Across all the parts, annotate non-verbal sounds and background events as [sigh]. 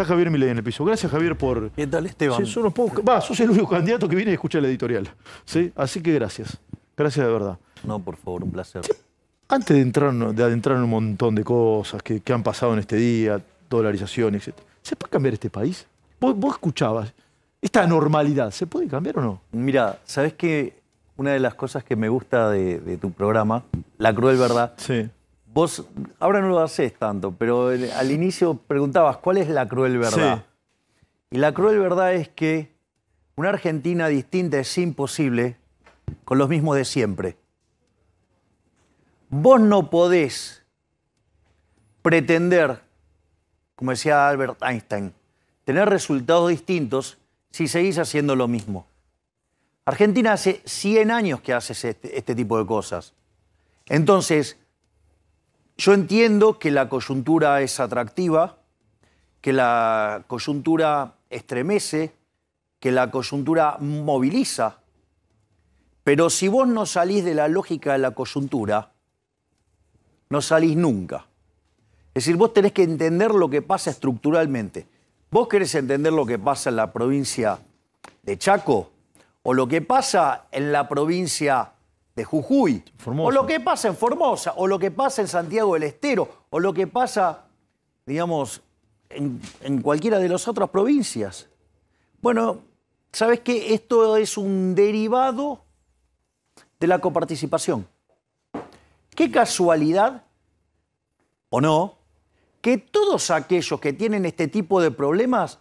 Está Javier Milei en el piso. Gracias, Javier, por... ¿Qué tal, Esteban? Sí, Va, sos el único candidato que viene a escuchar la editorial. ¿Sí? Así que gracias. Gracias de verdad. No, por favor, un placer. Antes de entrar, de adentrar en un montón de cosas que, han pasado en este día, dolarización, etc. ¿Se puede cambiar este país? Vos, escuchabas esta normalidad, ¿se puede cambiar o no? Mira, ¿sabés que Una de las cosas que me gusta de, de tu programa, La Cruel Verdad, sí. Vos ahora no lo haces tanto, pero al inicio preguntabas, ¿cuál es la cruel verdad? Y la cruel verdad es que una Argentina distinta es imposible con los mismos de siempre. Vos no podés pretender, como decía Albert Einstein, tener resultados distintos si seguís haciendo lo mismo. Argentina hace 100 años que hace este, este tipo de cosas. Entonces, yo entiendo que la coyuntura es atractiva, que la coyuntura estremece, que la coyuntura moviliza, pero si vos no salís de la lógica de la coyuntura, no salís nunca. Es decir, vos tenés que entender lo que pasa estructuralmente. Vos querés entender lo que pasa en la provincia de Chaco o lo que pasa en la provincia de Jujuy. O lo que pasa en Formosa, o lo que pasa en Santiago del Estero, o lo que pasa, digamos, en, cualquiera de las otras provincias. Bueno, ¿sabes qué? Esto es un derivado de la coparticipación. Qué casualidad, o no, que todos aquellos que tienen este tipo de problemas,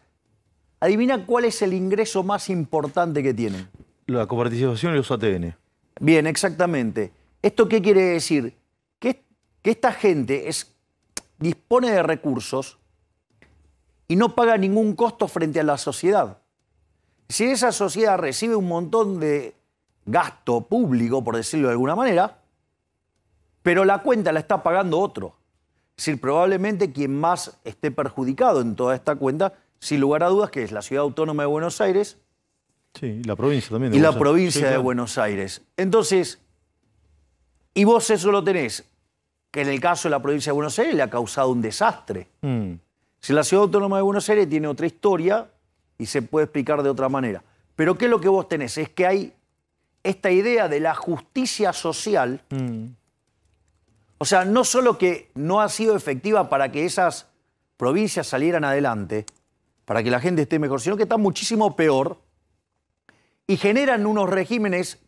adivina cuál es el ingreso más importante que tienen. La coparticipación y los ATN. Bien, exactamente. ¿Esto qué quiere decir? Que, esta gente dispone de recursos y no paga ningún costo frente a la sociedad. Si esa sociedad recibe un montón de gasto público, por decirlo de alguna manera, pero la cuenta la está pagando otro. Es decir, probablemente quien más esté perjudicado en toda esta cuenta, sin lugar a dudas, que es la Ciudad Autónoma de Buenos Aires, Sí, y la provincia también. y la provincia de Buenos Aires. Entonces, y vos eso lo tenés, que en el caso de la provincia de Buenos Aires le ha causado un desastre. Mm. Si la ciudad autónoma de Buenos Aires tiene otra historia y se puede explicar de otra manera. Pero ¿qué es lo que vos tenés? Es que hay esta idea de la justicia social. Mm. O sea, no solo que no ha sido efectiva para que esas provincias salieran adelante, para que la gente esté mejor, sino que está muchísimo peor y generan unos regímenes,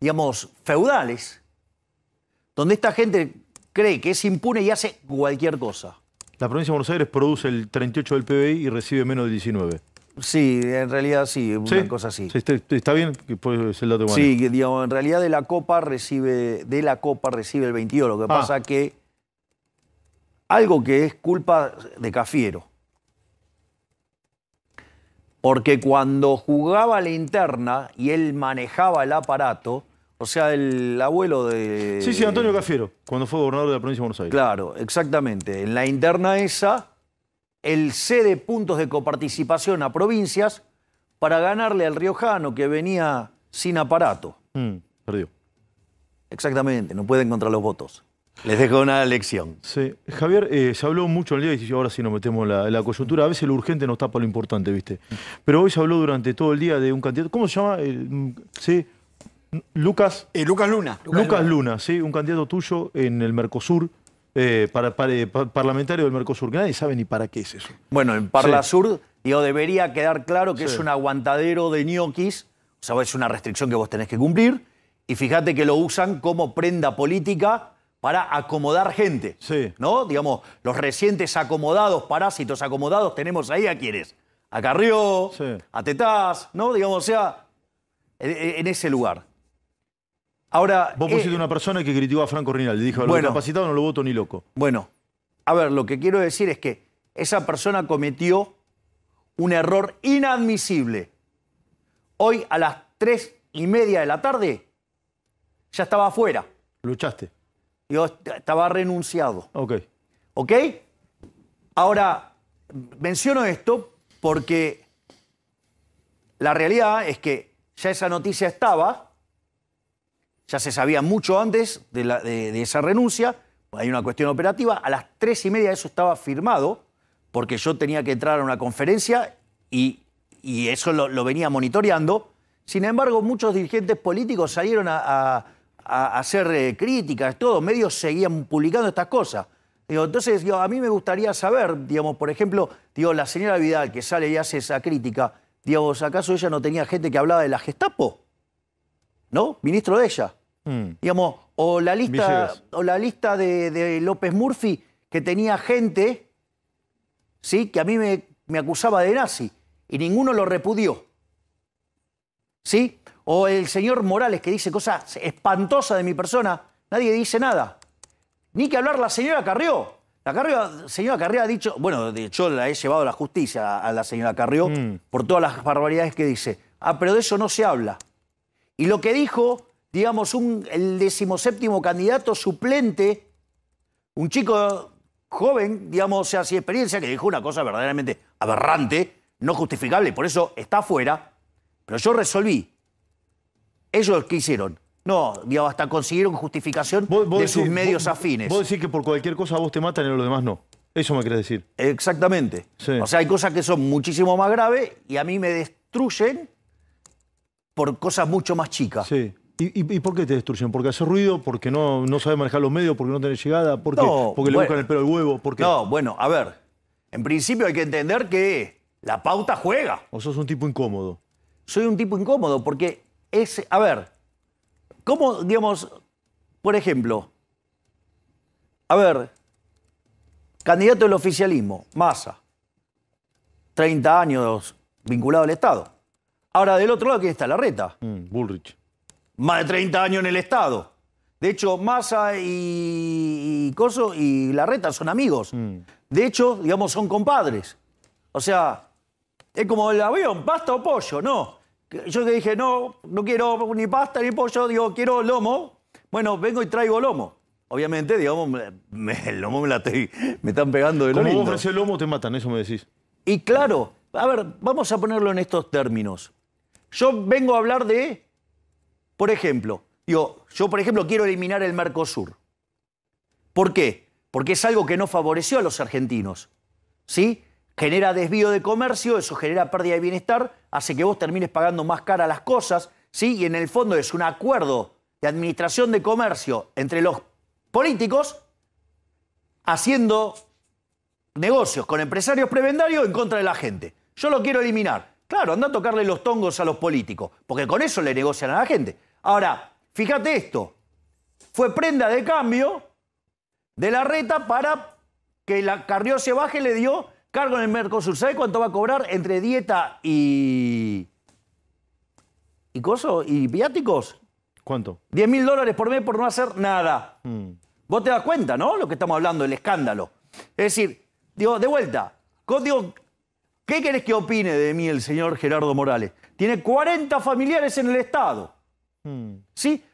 digamos, feudales, donde esta gente cree que es impune y hace cualquier cosa. La provincia de Buenos Aires produce el 38 del PBI y recibe menos del 19. Sí, en realidad sí, una cosa así. ¿Está, bien? Pues, es el dato sí, digamos, en realidad de la Copa recibe, de la Copa recibe el 22. Lo que ah. pasa que algo que es culpa de Cafiero porque cuando jugaba la interna y él manejaba el aparato, o sea, el abuelo de... Sí, sí, Antonio Cafiero, cuando fue gobernador de la provincia de Buenos Aires. Claro, exactamente. En la interna esa, él cede puntos de coparticipación a provincias para ganarle al riojano que venía sin aparato. Mm, perdió. Exactamente, no puede encontrar los votos. Les dejo una lección. Sí. Javier, eh, se habló mucho el día, y ahora sí nos metemos la, la coyuntura. A veces lo urgente está tapa lo importante, ¿viste? Pero hoy se habló durante todo el día de un candidato. ¿Cómo se llama? sí. Eh, Lucas. Lucas Luna. Lucas, Luna. sí, un candidato tuyo en el Mercosur. Eh, para, parlamentario del Mercosur, que nadie sabe ni para qué es eso. Bueno, en Parla Sur digo, debería quedar claro que es un aguantadero de ñoquis, o sea, es una restricción que vos tenés que cumplir, y fíjate que lo usan como prenda política para acomodar gente. Sí. ¿No? Digamos, los recientes acomodados, parásitos acomodados, tenemos ahí a quienes. A Carrió, a Tetás, ¿no? Digamos, o sea, en, ese lugar. Ahora. Vos pusiste eh, una persona que criticó a Franco Rinaldi. Dijo, a bueno, capacitado no lo voto ni loco. Bueno, a ver, lo que quiero decir es que esa persona cometió un error inadmisible. Hoy a las tres y media de la tarde ya estaba afuera. Luchaste. Yo estaba renunciado. Ok. ¿Ok? Ahora, menciono esto porque la realidad es que ya esa noticia estaba, ya se sabía mucho antes de, esa renuncia, hay una cuestión operativa, a las tres y media eso estaba firmado, porque yo tenía que entrar a una conferencia y, eso lo, venía monitoreando. Sin embargo, muchos dirigentes políticos salieron a, a hacer eh, críticas, todos medios seguían publicando estas cosas. Digo, entonces, digo, a mí me gustaría saber, digamos, por ejemplo, digo, la señora Vidal que sale y hace esa crítica, digamos, ¿acaso ella no tenía gente que hablaba de la Gestapo? ¿No? Ministro de ella. Hmm. Digamos, o la lista, o la lista de, López Murphy que tenía gente, ¿sí? Que a mí me, me acusaba de nazi y ninguno lo repudió. ¿Sí? o el señor Morales que dice cosas espantosas de mi persona, nadie dice nada. Ni que hablar la señora Carrió. La señora Carrió ha dicho, bueno, de hecho la he llevado a la justicia a la señora Carrió mm. por todas las barbaridades que dice. Ah, pero de eso no se habla. Y lo que dijo, digamos, un, el decimoséptimo candidato suplente, un chico joven, digamos, sea, sin experiencia, que dijo una cosa verdaderamente aberrante, no justificable, y por eso está afuera. Pero yo resolví ¿Ellos qué hicieron? No, digamos, hasta consiguieron justificación de sus medios afines. Vos decís que por cualquier cosa vos te matan y los demás no. Eso me querés decir. Exactamente. O sea, hay cosas que son muchísimo más graves y a mí me destruyen por cosas mucho más chicas. Sí. ¿Y, por qué te destruyen? ¿Porque hace ruido? ¿Porque no, no sabes manejar los medios? ¿Porque no tenés llegada? ¿Porque, porque le buscan el pelo al huevo? No, bueno, a ver. En principio hay que entender que la pauta juega. O sos un tipo incómodo. Soy un tipo incómodo porque es, a ver, ¿cómo, digamos, por ejemplo, a ver, candidato del oficialismo, Massa, 30 años vinculado al Estado. Ahora, del otro lado, ¿quién está? La reta. Mm, Bullrich. Más de 30 años en el Estado. De hecho, Massa y, y Coso y Reta son amigos. Mm. De hecho, digamos, son compadres. O sea, es como el avión, pasta o pollo, no. Yo le dije, no, no quiero ni pasta ni pollo, digo, quiero lomo. Bueno, vengo y traigo lomo. Obviamente, digamos, el lomo me la me están pegando el lomo. Como vos el lomo, te matan, eso me decís. Y claro, a ver, vamos a ponerlo en estos términos. Yo vengo a hablar de, por ejemplo, yo por ejemplo quiero eliminar el Mercosur. ¿Por qué? Porque es algo que no favoreció a los argentinos. ¿Sí? genera desvío de comercio, eso genera pérdida de bienestar, hace que vos termines pagando más cara las cosas, ¿sí? Y en el fondo es un acuerdo de administración de comercio entre los políticos haciendo negocios con empresarios prebendarios en contra de la gente. Yo lo quiero eliminar. Claro, anda a tocarle los tongos a los políticos, porque con eso le negocian a la gente. Ahora, fíjate esto. Fue prenda de cambio de la reta para que la Carrió se baje, le dio Cargo en el Mercosur. ¿Sabe cuánto va a cobrar entre dieta y. y coso? ¿Y viáticos? ¿Cuánto? 10 mil dólares por mes por no hacer nada. Hmm. Vos te das cuenta, ¿no? Lo que estamos hablando, el escándalo. Es decir, digo, de vuelta, digo, ¿qué querés que opine de mí el señor Gerardo Morales? Tiene 40 familiares en el Estado. Hmm. ¿Sí?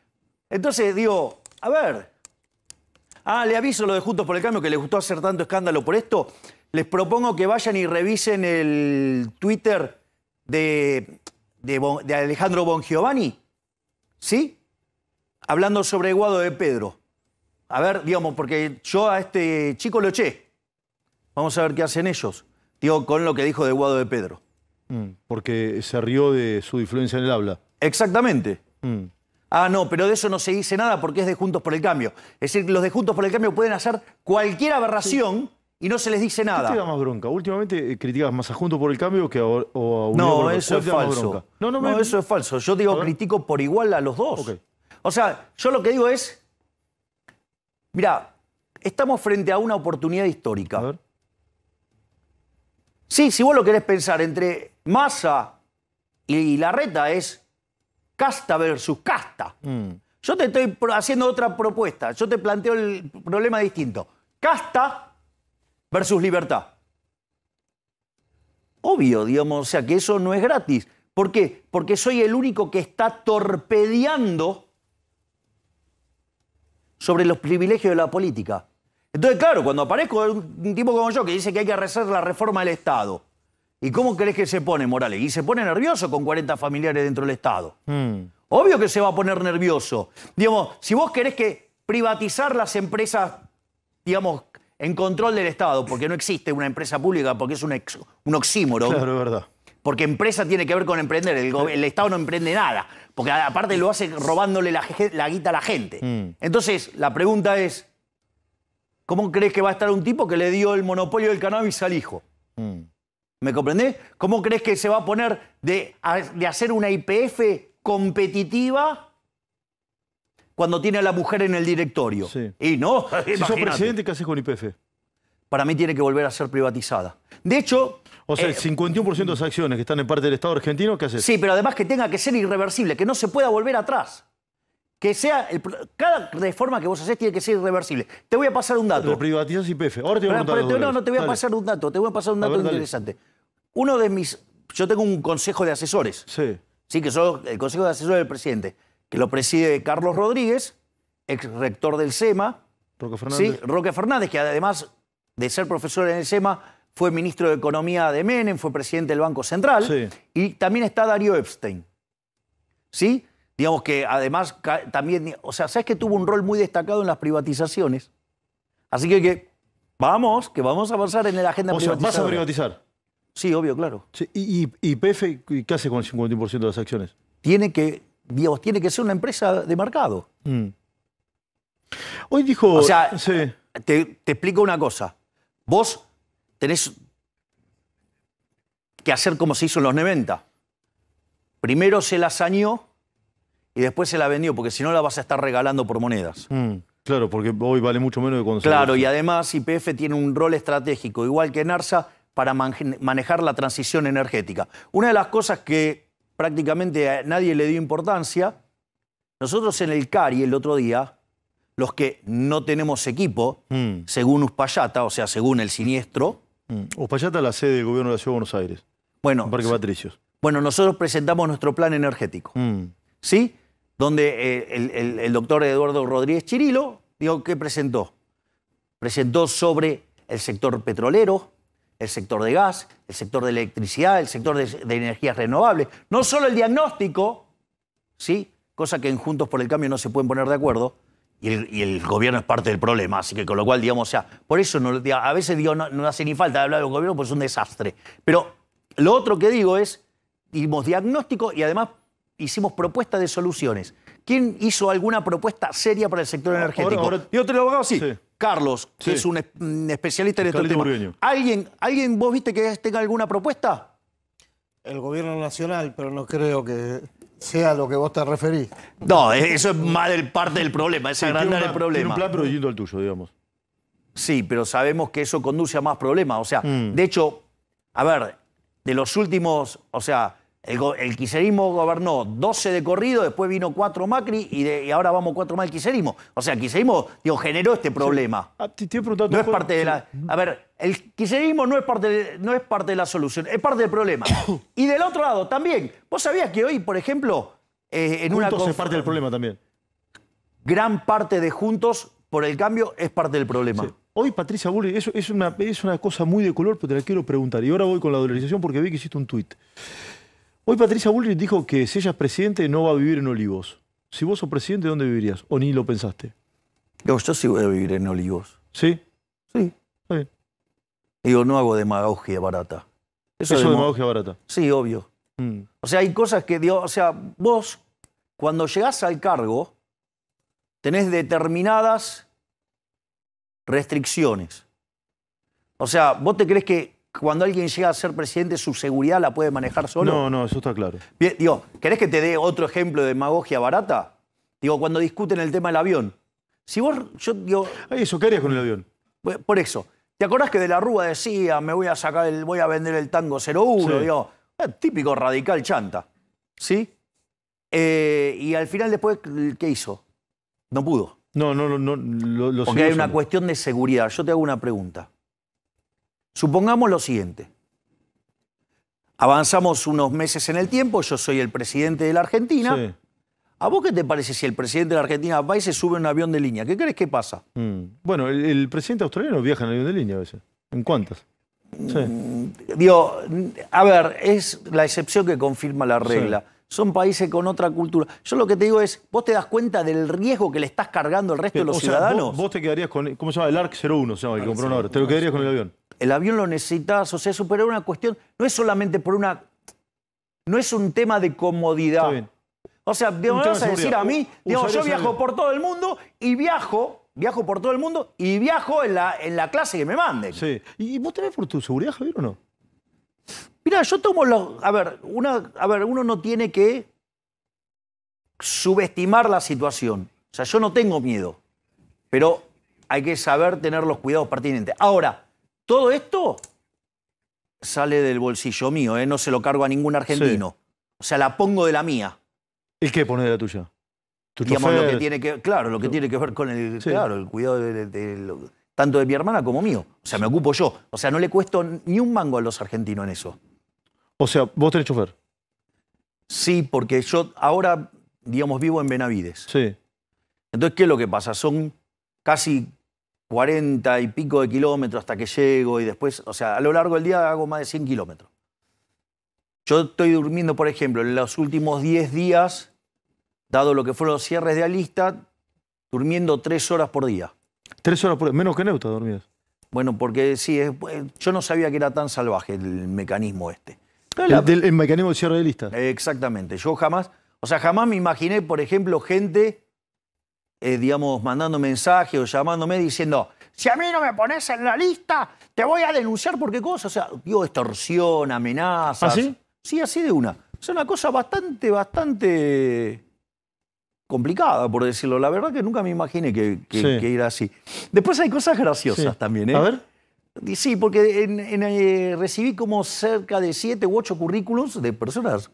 Entonces digo, a ver. Ah, le aviso lo de Juntos por el Cambio, que le gustó hacer tanto escándalo por esto. Les propongo que vayan y revisen el Twitter de, Alejandro Bongiovanni, ¿sí? Hablando sobre Guado de Pedro. A ver, digamos, porque yo a este chico lo eché. Vamos a ver qué hacen ellos. Digo, con lo que dijo de Guado de Pedro. Mm, porque se rió de su influencia en el habla. Exactamente. Mm. Ah, no, pero de eso no se dice nada porque es de Juntos por el Cambio. Es decir, los de Juntos por el Cambio pueden hacer cualquier aberración y no se les dice nada. ¿Qué te da más bronca? Últimamente eh, criticas más a Juntos por el Cambio que a, o a No, eso es falso. No, no, eso es falso. Yo digo critico por igual a los dos. O sea, yo lo que digo es, mira, estamos frente a una oportunidad histórica. A ver. Sí, si vos lo querés pensar entre masa y la reta es casta versus casta. Mm. Yo te estoy haciendo otra propuesta. Yo te planteo el problema distinto. Casta versus libertad. Obvio, digamos, o sea que eso no es gratis. ¿Por qué? Porque soy el único que está torpedeando sobre los privilegios de la política. Entonces, claro, cuando aparezco un tipo como yo que dice que hay que hacer la reforma del Estado, ¿y cómo crees que se pone, Morales? Y se pone nervioso con 40 familiares dentro del Estado. Hmm. Obvio que se va a poner nervioso. Digamos, si vos querés que privatizar las empresas, digamos, en control del Estado, porque no existe una empresa pública, porque es un, oxímoro. Claro, es verdad. Porque empresa tiene que ver con emprender. El, Estado no emprende nada. Porque aparte lo hace robándole la, la guita a la gente. Mm. Entonces, la pregunta es: ¿cómo crees que va a estar un tipo que le dio el monopolio del cannabis al hijo? Mm. ¿Me comprendés? ¿Cómo crees que se va a poner de, de hacer una IPF competitiva cuando tiene a la mujer en el directorio. Y no, Si sos presidente, ¿qué haces con IPF? Para mí tiene que volver a ser privatizada. De hecho... O sea, el 51% eh, de las acciones que están en parte del Estado argentino, ¿qué haces? Sí, pero además que tenga que ser irreversible, que no se pueda volver atrás. Que sea. cada reforma que vos haces tiene que ser irreversible. Te voy a pasar un dato. Lo privatizas IPF. Ahora te voy a No, no te voy a pasar un dato. Te voy a pasar un dato interesante. Uno de mis. Yo tengo un consejo de asesores. Sí. Sí, que soy el consejo de asesores del presidente que lo preside Carlos Rodríguez, ex rector del SEMA. Roque Fernández. Sí, Roque Fernández, que además de ser profesor en el SEMA, fue ministro de Economía de Menem, fue presidente del Banco Central. Sí. Y también está Darío Epstein. ¿Sí? Digamos que además también, o sea, sabes que tuvo un rol muy destacado en las privatizaciones. Así que, vamos, que vamos a avanzar en la agenda privatizadora. O vas a privatizar. Sí, obvio, claro. Sí, y, y, PF qué hace con el 51% de las acciones? Tiene que tiene que ser una empresa de mercado. Mm. Hoy dijo. O sea, te, explico una cosa. Vos tenés que hacer como se hizo en los 90. Primero se la sañó y después se la vendió, porque si no la vas a estar regalando por monedas. Mm. Claro, porque hoy vale mucho menos de cuando Claro, y además IPF tiene un rol estratégico, igual que NARSA, para manejar la transición energética. Una de las cosas que prácticamente a nadie le dio importancia. Nosotros en el CARI el otro día, los que no tenemos equipo, hmm. según Uspallata, o sea, según el siniestro. Hmm. Uspallata es la sede del gobierno de la Ciudad de Buenos Aires. Bueno. Parque Patricios. Bueno, nosotros presentamos nuestro plan energético. Hmm. ¿Sí? Donde eh, el, doctor Eduardo Rodríguez Chirilo, digo, ¿qué presentó? Presentó sobre el sector petrolero, el sector de gas, el sector de electricidad, el sector de, energías renovables. No solo el diagnóstico, ¿sí? cosa que en Juntos por el Cambio no se pueden poner de acuerdo, y el, gobierno es parte del problema, así que con lo cual, digamos, o sea, por eso no, a veces digo, no, hace ni falta hablar del gobierno, pues es un desastre. Pero lo otro que digo es, dimos diagnóstico y además hicimos propuestas de soluciones. ¿Quién hizo alguna propuesta seria para el sector energético? ¿Y otro abogado? sí. Carlos, que es un, especialista en este tema. ¿Alguien, ¿Alguien, vos viste que tenga alguna propuesta? El gobierno nacional, pero no creo que sea lo que vos te referís. No, e-, eso es más del parte del problema, es agrandar el problema. Tiene un plan proyecto al tuyo, digamos. Sí, pero sabemos que eso conduce a más problemas. O sea, mm. de hecho, a ver, de los últimos, o sea, el, quiserismo gobernó 12 de corrido, después vino 4 Macri y, ahora vamos 4 más el O sea, el quiserismo generó este problema. Ah, no es parte de la... A ver, el kirchnerismo no es, parte de, no es parte de la solución, es parte del problema. [coughs] y del otro lado también, vos sabías que hoy, por ejemplo, eh, en Juntos una... es parte del problema también. Gran parte de Juntos por el Cambio es parte del problema. Hoy, Patricia Bullrich, eso es una, es una cosa muy de color, pero te la quiero preguntar. Y ahora voy con la dolarización porque vi que hiciste un tuit. Hoy Patricia Bullrich dijo que si ella es presidente no va a vivir en Olivos. Si vos sos presidente, ¿dónde vivirías? ¿O ni lo pensaste? Yo, yo sí voy a vivir en Olivos. ¿Sí? Sí. Está bien. Digo, no hago demagogia barata. Eso, es demagogia barata. Sí, obvio. Mm. O sea, hay cosas que, digo, o sea, vos cuando llegás al cargo tenés determinadas restricciones. O sea, vos te crees que cuando alguien llega a ser presidente, su seguridad la puede manejar solo? No, no, eso está claro. digo, ¿querés que te dé otro ejemplo de demagogia barata? Digo, cuando discuten el tema del avión. Si vos, yo digo... Eso, ¿qué harías con el avión? Por eso. ¿Te acordás que de la Rúa decía, me voy a sacar el, voy a vender el tango 01? Digo, ah, típico radical chanta. ¿Sí? Eh, y al final después, ¿qué hizo? No pudo. No, no, no, no lo, Porque hay una cuestión de seguridad. Yo te hago una pregunta. Supongamos lo siguiente. Avanzamos unos meses en el tiempo, yo soy el presidente de la Argentina. ¿A vos qué te parece si el presidente de la Argentina va y se sube en un avión de línea? ¿Qué crees que pasa? Mm. Bueno, el, presidente australiano viaja en avión de línea a veces. ¿En cuántas? Digo, a ver, es la excepción que confirma la regla son países con otra cultura. Yo lo que te digo es, ¿vos te das cuenta del riesgo que le estás cargando al resto de los ciudadanos? Vos, te quedarías con, ¿cómo se llama? El ARC 01, se llama, el ¿Te lo quedarías con el avión? El avión lo necesitas, o sea, superar una cuestión, no es solamente por una... No es un tema de comodidad. O sea, me vas a decir a mí, digamos, yo viajo por todo el mundo y viajo, viajo por todo el mundo y viajo en la, en la clase que me manden. Sí. ¿Y vos tenés por tu seguridad, Javier, o no? Mira, yo tomo los. A ver, una, a ver, uno no tiene que subestimar la situación. O sea, yo no tengo miedo, pero hay que saber tener los cuidados pertinentes. Ahora, todo esto sale del bolsillo mío, ¿eh? no se lo cargo a ningún argentino. O sea, la pongo de la mía. ¿Y qué pone de la tuya? lo que tiene que, claro, lo que tiene que ver con el, claro, el cuidado de, tanto de mi hermana como mío. O sea, me ocupo yo. O sea, no le cuesto ni un mango a los argentinos en eso. O sea, vos tenés chofer. Sí, porque yo ahora, digamos, vivo en Benavides. Sí. Entonces, ¿qué es lo que pasa? Son casi 40 y pico de kilómetros hasta que llego y después, o sea, a lo largo del día hago más de 100 kilómetros. Yo estoy durmiendo, por ejemplo, en los últimos 10 días, dado lo que fueron los cierres de alista, durmiendo 3 horas por día. ¿Tres horas por día? Menos que neutro dormías. Bueno, porque sí, yo no sabía que era tan salvaje el mecanismo este el, mecanismo de cierre de lista. Exactamente. Yo jamás, o sea, jamás me imaginé, por ejemplo, gente, eh, digamos, mandando mensajes o llamándome diciendo, si a mí no me pones en la lista, te voy a denunciar por qué cosa. O sea, digo, extorsión, amenazas. ¿Así? ¿Ah, sí, así de una. Es una cosa bastante, bastante complicada, por decirlo. La verdad que nunca me imaginé que, que, era así. Después hay cosas graciosas también. ¿eh? A ver. Sí, porque en, eh, recibí como cerca de siete u ocho currículos de personas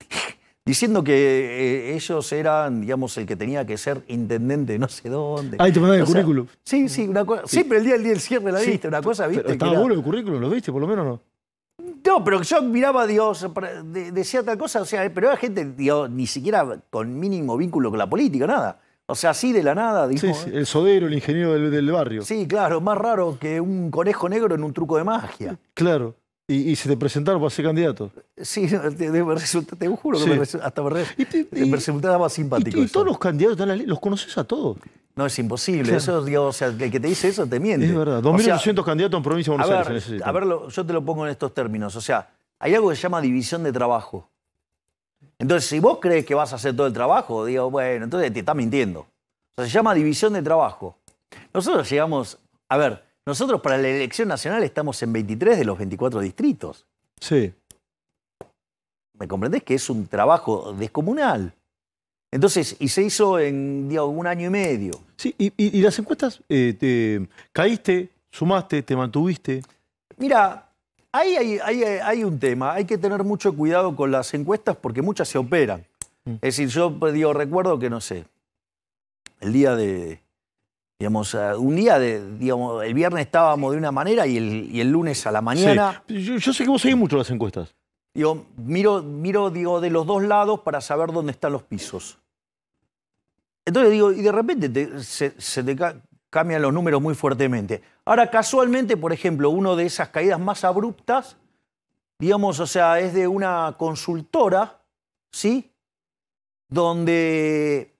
[laughs] diciendo que eh, ellos eran, digamos, el que tenía que ser intendente no sé dónde. Ah, y te mandaban el currículum. Sí, sí, una cosa. Siempre el día del día cierre la viste, una cosa, viste. Pero estaba bueno el currículum, ¿lo viste por lo menos no? No, pero yo miraba a Dios, decía tal cosa, o sea, pero era gente, digo, ni siquiera con mínimo vínculo con la política, nada. O sea, así de la nada. Dijo, sí, ¿eh? el sodero, el ingeniero del, barrio. Sí, claro, más raro que un conejo negro en un truco de magia. Claro. Y, se te presentaron para ser candidato. Sí, [laughs] te, juro que hasta me, y simpático. Y, todos los candidatos, los conoces a todos. No, es imposible. Eso, o sea, el que te dice eso te miente. Es verdad. 2.800 candidatos en provincia de Buenos a ver, Aires. a ver, yo te lo pongo en estos términos. O sea, hay algo que se llama división de trabajo. Entonces, si vos crees que vas a hacer todo el trabajo, digo, bueno, entonces te estás mintiendo. O sea, se llama división de trabajo. Nosotros llegamos, a ver, nosotros para la elección nacional estamos en 23 de los 24 distritos. Sí. ¿Me comprendés que es un trabajo descomunal? Entonces, y se hizo en digo, un año y medio. Sí, y, las encuestas, eh, te, ¿caíste, sumaste, te mantuviste? Mira, Ahí hay, un tema, hay que tener mucho cuidado con las encuestas porque muchas se operan. Mm. Es decir, yo pues, digo, recuerdo que, no sé, el día de, digamos, eh, un día de, digamos, el viernes estábamos de una manera y el, lunes a la mañana... Yo, sé que vos seguís mucho las encuestas. Digo, miro, miro, digo, de los dos lados para saber dónde están los pisos. Entonces digo, y de repente se, se te cae cambian los números muy fuertemente. Ahora, casualmente, por ejemplo, una de esas caídas más abruptas, digamos, o sea, es de una consultora, ¿sí? Donde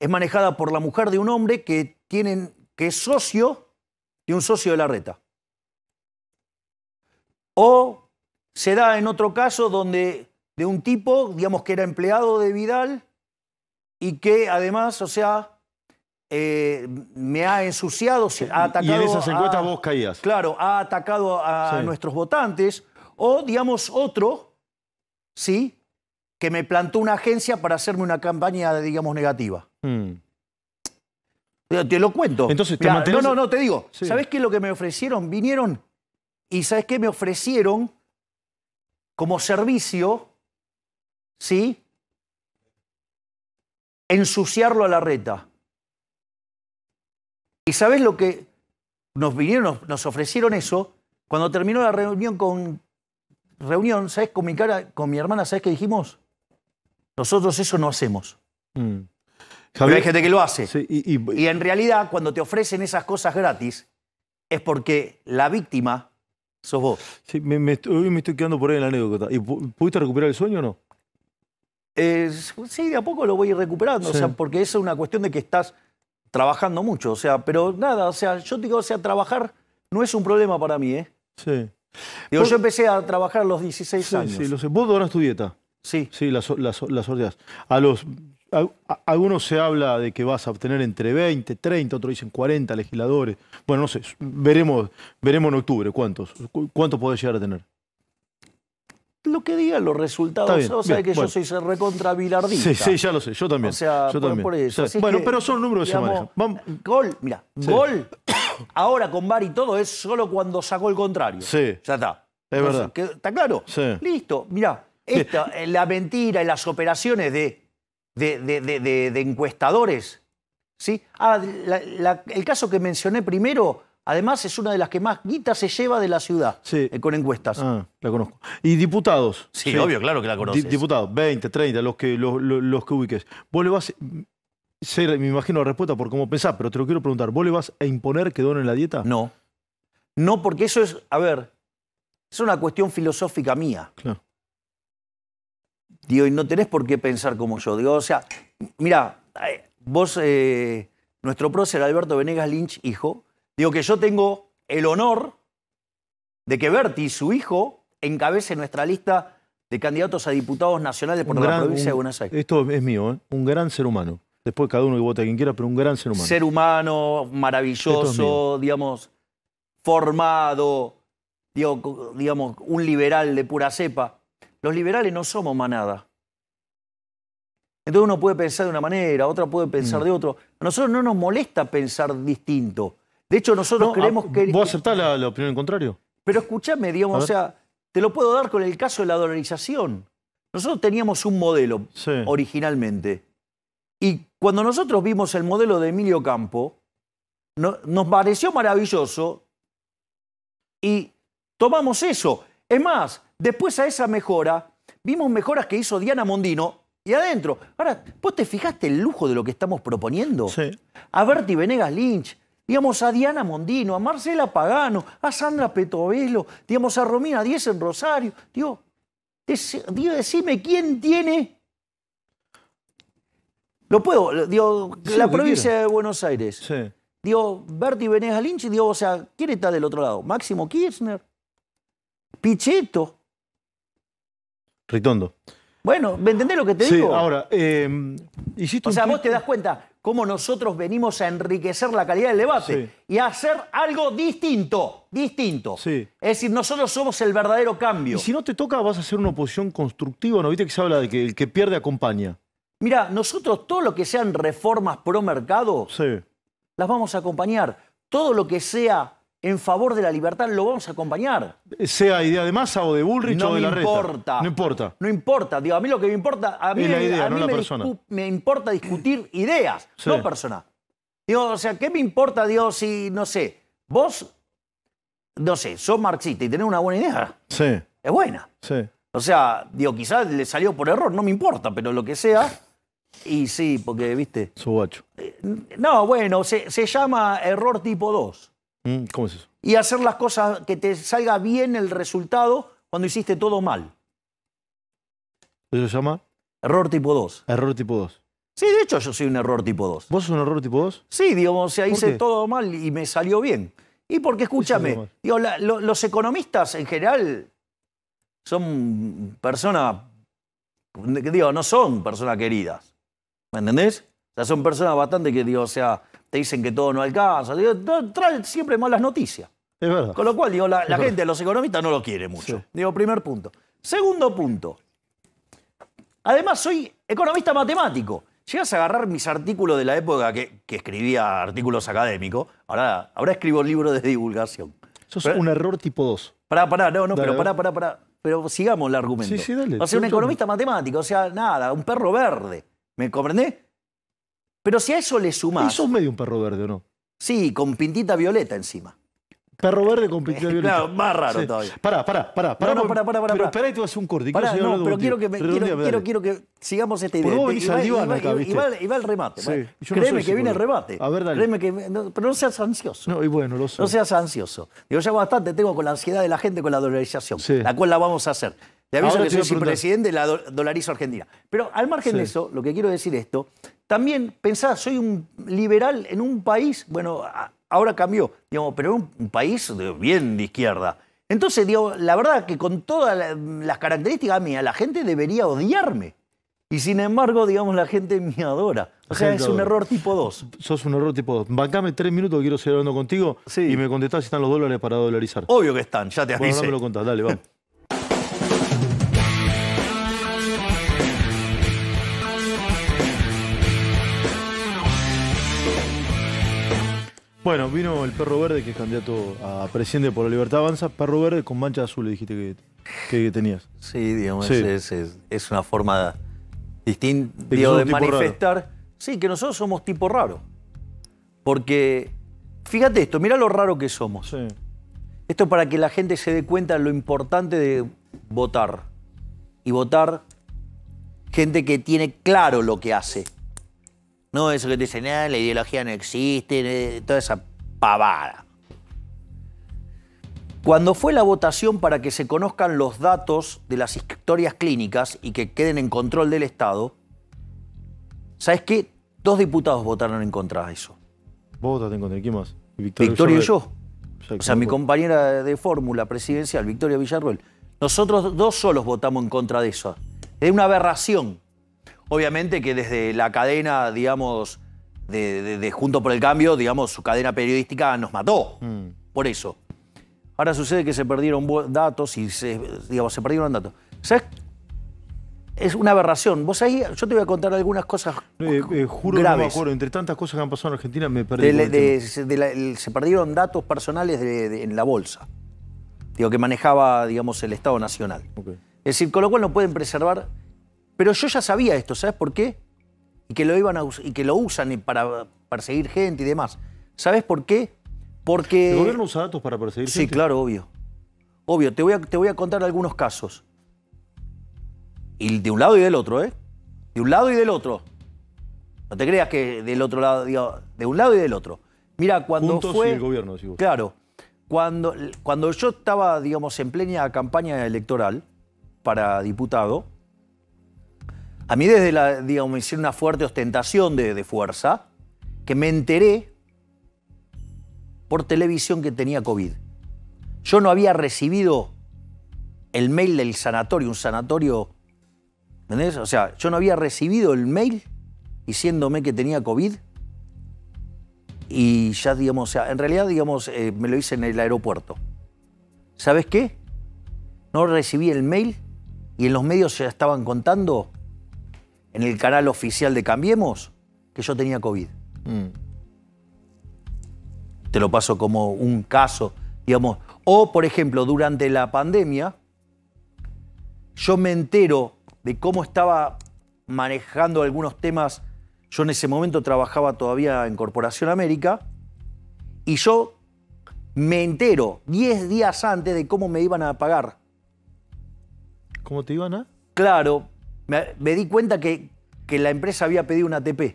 es manejada por la mujer de un hombre que, tienen, que es socio de un socio de la reta. O se da en otro caso donde de un tipo, digamos, que era empleado de Vidal y que además, o sea, eh, me ha ensuciado, ha atacado. Y en esas encuestas vos caías. Claro, ha atacado a nuestros votantes. O, digamos, otro, ¿sí? Que me plantó una agencia para hacerme una campaña, digamos, negativa. Hmm. Te, lo cuento. Entonces, ¿te No, no, no, te digo. ¿Sabes qué es lo que me ofrecieron? Vinieron y ¿sabes qué me ofrecieron como servicio? ¿Sí? Ensuciarlo a la reta. ¿Y sabes lo que nos vinieron, nos, ofrecieron eso? Cuando terminó la reunión con reunión, ¿sabes? Con mi cara, con mi hermana, ¿sabes qué dijimos? Nosotros eso no hacemos. Mm. hay gente que lo hace. y, en realidad, cuando te ofrecen esas cosas gratis, es porque la víctima sos vos. Sí, me, hoy me estoy quedando por ahí en la anécdota. ¿Y pudiste recuperar el sueño o no? Eh, sí, de a poco lo voy recuperando, o sea, porque es una cuestión de que estás trabajando mucho, o sea, pero nada, o sea, yo digo, o sea, trabajar no es un problema para mí, ¿eh? Sí. yo empecé a trabajar a los 16 años. sí, lo sé. Vos donas tu dieta. Sí. Sí, las, las, sorteas. A los. algunos se habla de que vas a obtener entre 20, 30, otros dicen 40 legisladores. Bueno, no sé, veremos, veremos en octubre cuántos. ¿Cuántos podés llegar a tener? lo que digan los resultados. Bien, o sea, que yo soy recontra bilardista. Sí, sí, ya lo sé, yo también. O sea, yo por, también. eso. Bueno, pero son números que Gol, mira, gol [coughs] ahora con VAR y todo es solo cuando sacó el contrario. Sí. Ya está. Es verdad. ¿Está claro? Sí. Listo. Mira, eh, la mentira y las operaciones de, de, de, de encuestadores. ¿sí? Ah, el caso que mencioné primero Además, es una de las que más guita se lleva de la ciudad eh, con encuestas. Ah, la conozco. ¿Y diputados? Sí, obvio, claro que la conoces. diputados, 20, 30, los que, los, que ubiques. Vos le vas... me imagino la respuesta por cómo pensás, pero te lo quiero preguntar. ¿Vos le vas a imponer que donen la dieta? No. No, porque eso es... A ver, es una cuestión filosófica mía. Claro. Digo, y no tenés por qué pensar como yo. Digo, o sea, mira, eh, vos... Eh, nuestro prócer Alberto Venegas Lynch, hijo, Digo que yo tengo el honor de que Berti, su hijo, encabece nuestra lista de candidatos a diputados nacionales por la provincia de Buenos Aires. Esto es mío, ¿eh? un gran ser humano. Después cada uno que vote a quien quiera, pero un gran ser humano. Ser humano, maravilloso, digamos, formado, digo, digamos, un liberal de pura cepa. Los liberales no somos manada. Entonces uno puede pensar de una manera, otra puede pensar mm. de otro. A nosotros no nos molesta pensar distinto. De hecho, nosotros queremos ah, que... ¿Vos aceptás la, la opinión contrario? Pero escúchame, digamos, o sea, te lo puedo dar con el caso de la dolarización. Nosotros teníamos un modelo originalmente. Y cuando nosotros vimos el modelo de Emilio Campo, nos pareció maravilloso y tomamos eso. Es más, después a esa mejora, vimos mejoras que hizo Diana Mondino y adentro. Ahora, ¿vos te fijaste el lujo de lo que estamos proponiendo? Sí. A Berti Venegas Lynch, digamos, a Diana Mondino, a Marcela Pagano, a Sandra Petovelo, digamos, a Romina Díez en Rosario. Digo, dios decime quién tiene... Lo puedo, digo, la provincia de Buenos Aires. Sí. Digo, Berti Veneza Lynch, digo, o sea, ¿quién está del otro lado? Máximo Kirchner, Pichetto. Ritondo. Bueno, ¿me entendés lo que te digo? Ahora, eh, hiciste O sea, vos te das cuenta, cómo nosotros venimos a enriquecer la calidad del debate y a hacer algo distinto, distinto. Es decir, nosotros somos el verdadero cambio. Y si no te toca, vas a hacer una oposición constructiva, ¿no? Viste que se habla de que el que pierde acompaña. Mira, nosotros todo lo que sean reformas pro mercado, las vamos a acompañar. Todo lo que sea en favor de la libertad, lo vamos a acompañar. Eh, sea idea de masa o de Bullrich o de la No Importa. No importa. No importa. Digo, a mí lo que me importa, a mí, a mí me, importa discutir [clears throat] ideas, no personas. Digo, o sea, ¿qué me importa, Dios, si, no sé, vos, no sé, sos marxista y tenés una buena idea? Sí. Es buena. Sí. O sea, digo, quizás le salió por error, no me importa, pero lo que sea. Y sí, porque, viste. Su eh, No, bueno, se, se llama error tipo 2. Mm, ¿Cómo es eso? Y hacer las cosas que te salga bien el resultado cuando hiciste todo mal. ¿Eso se llama? Error tipo 2. Error tipo 2. Sí, de hecho yo soy un error tipo 2. ¿Vos sos un error tipo 2? Sí, digo, o sea, hice todo mal y me salió bien. Y porque, escúchame, digo, los economistas en general son personas, digo, no son personas queridas. ¿Me entendés? O sea, son personas bastante que, digo, o sea, te dicen que todo no alcanza, trae siempre malas noticias. Es verdad. Con lo cual, digo, la, gente, los economistas no lo quiere mucho. Digo, primer punto. Segundo punto. Además, soy economista matemático. Llegas a agarrar mis artículos de la época que, escribía artículos académicos. Ahora, ahora escribo libros de divulgación. Eso es un error tipo 2. Pará, pará, no, no, pero pará, pará, pará. Pero sigamos el argumento. Sí, sí, dale. un economista matemático, o sea, nada, un perro verde. ¿Me comprendés? Pero si a eso le sumás... Y sos medio un perro verde, ¿o no? Sí, con pintita violeta encima. Perro verde con pintita [laughs] violeta. claro, más raro todavía. Pará, pará, pará. pará no, no, pará, pará. pará pero espera y te vas a hacer un corte. no, pero quiero que, quiero, quiero, quiero, que sigamos esta idea. Y va, el remate. ¿eh? Créeme que viene el remate. A ver, dale. Créeme que... pero no seas ansioso. No, y bueno, lo sé. No seas ansioso. Digo, ya bastante tengo con la ansiedad de la gente con la dolarización, sí. la cual la vamos a hacer. Te aviso que soy presidente de la dolarizo argentina. Pero al margen de eso, lo que quiero decir esto también pensá, soy un liberal en un país, bueno, ahora cambió, digamos, pero un, un país bien de izquierda. Entonces, digo, la verdad que con todas las características mías, la gente debería odiarme. Y sin embargo, digamos, la gente me adora. O sea, es un error tipo 2. Sos un error tipo 2. Bancame tres minutos quiero seguir hablando contigo sí. y me contestás si están los dólares para dolarizar. Obvio que están, ya te has Bueno, no me lo contás, dale, vamos. [laughs] Bueno, vino el perro verde que es candidato a presidente por la Libertad Avanza. Perro verde con mancha azul, le dijiste que, tenías. Sí, digamos, Es, una forma distinta de, manifestar. Sí, que nosotros somos tipo raro. Porque, fíjate esto, mira lo raro que somos. Sí. Esto para que la gente se dé cuenta de lo importante de votar. Y votar gente que tiene claro lo que hace. No, eso que te dicen, ah, la ideología no existe, eh, toda esa pavada. Cuando fue la votación para que se conozcan los datos de las historias clínicas y que queden en control del Estado, ¿sabes qué? Dos diputados votaron en contra de eso. ¿Vos en contra? ¿Quién más? Victoria, y yo. o sea, mi compañera de fórmula presidencial, Victoria Villarruel. Nosotros dos solos votamos en contra de eso. Es una aberración. Obviamente que desde la cadena, digamos, de, Junto por el Cambio, digamos, su cadena periodística nos mató. Mm. Por eso. Ahora sucede que se perdieron datos y se, digamos, se perdieron datos. ¿Sabes? Es una aberración. Vos ahí, yo te voy a contar algunas cosas. Eh, eh, juro que no Entre tantas cosas que han pasado en Argentina, me perdí. se, perdieron datos personales en la bolsa. Digo, que manejaba, digamos, el Estado Nacional. Es decir, con lo cual no pueden preservar pero yo ya sabía esto, ¿sabes por qué? Y que lo, iban y que lo usan para perseguir gente y demás. ¿Sabes por qué? Porque... ¿El gobierno usa datos para perseguir sí, gente? Sí, claro, obvio. Obvio, te voy, a, te voy a contar algunos casos. Y de un lado y del otro, ¿eh? De un lado y del otro. No te creas que del otro lado, digo, de un lado y del otro. Mira, cuando fue... Y el gobierno, Claro. Cuando, cuando yo estaba, digamos, en plena campaña electoral para diputado, a mí desde la, digamos, me hicieron una fuerte ostentación de, fuerza, que me enteré por televisión que tenía COVID. Yo no había recibido el mail del sanatorio, un sanatorio, ¿entendés? O sea, yo no había recibido el mail diciéndome que tenía COVID y ya, digamos, o sea, en realidad, digamos, eh, me lo hice en el aeropuerto. ¿Sabes qué? No recibí el mail y en los medios ya estaban contando en el canal oficial de Cambiemos que yo tenía COVID. Mm. Te lo paso como un caso, digamos. O, por ejemplo, durante la pandemia, yo me entero de cómo estaba manejando algunos temas. Yo en ese momento trabajaba todavía en Corporación América y yo me entero 10 días antes de cómo me iban a pagar. ¿Cómo te iban a? Claro, me, di cuenta que, que, la empresa había pedido una ATP.